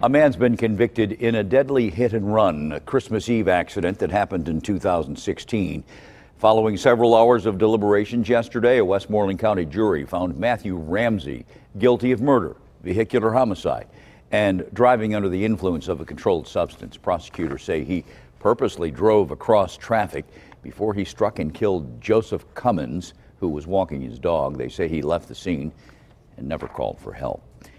A man's been convicted in a deadly hit and run, Christmas Eve accident that happened in 2016. Following several hours of deliberations yesterday, a Westmoreland County jury found Matthew Ramsey guilty of murder, vehicular homicide, and driving under the influence of a controlled substance. Prosecutors say he purposely drove across traffic before he struck and killed Joseph Cummins, who was walking his dog. They say he left the scene and never called for help.